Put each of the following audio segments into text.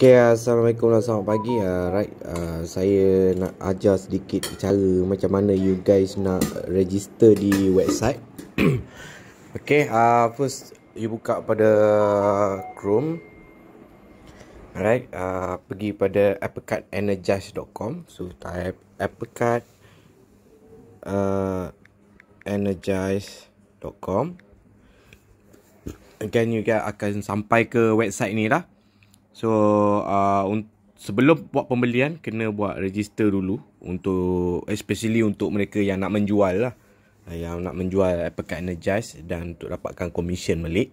Okay, Assalamualaikum dan selamat pagi Alright, ah, uh, ah, uh, saya nak ajar sedikit cara macam mana you guys nak register di website Okay, uh, ah, first you buka pada Chrome Alright, uh, pergi pada apricotenergize.com So, type apricotenergize.com uh, Again, you guys akan sampai ke website ni lah So uh, sebelum buat pembelian kena buat register dulu untuk especially untuk mereka yang nak menjual lah uh, yang nak menjual Apple Energize dan untuk dapatkan komisen balik.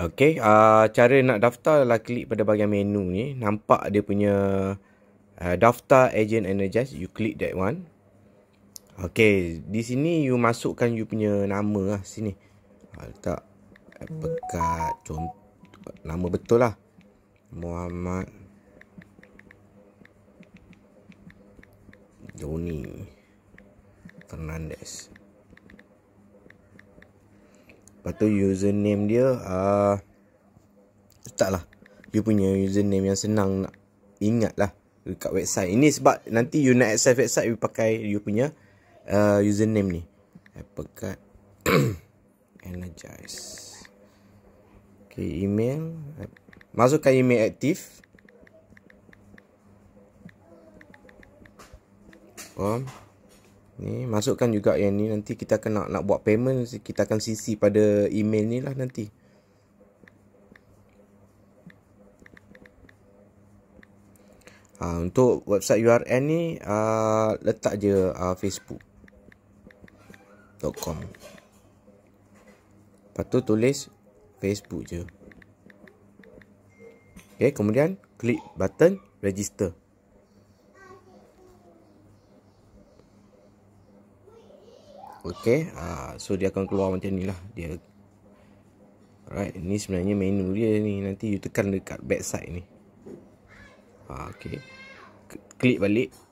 Okey, uh, cara nak daftar adalah klik pada bahagian menu ni. Nampak dia punya uh, daftar agent Energize. You click that one. Okey, di sini you masukkan you punya nama lah sini. Uh, letak eh, Apple Card. Nama betul lah. Muhammad Joni Fernandez Lepas tu username dia uh, Tak lah You punya username yang senang nak ingat lah Dekat website Ini sebab nanti you nak access website You pakai you punya uh, username ni Apercut Energize Okay email Masukkan email aktif. Oh. Ni masukkan juga yang ni nanti kita akan nak, nak buat payment kita akan CC pada email ni lah nanti. Ha, untuk website URL ni uh, letak je uh, Facebook. .com. tulis Facebook je. Okay, kemudian klik button register. Okay, ha, so dia akan keluar macam ni lah. Dia, right, ni sebenarnya menu dia ni. Nanti you tekan dekat backside ni. Ha, okay, klik balik.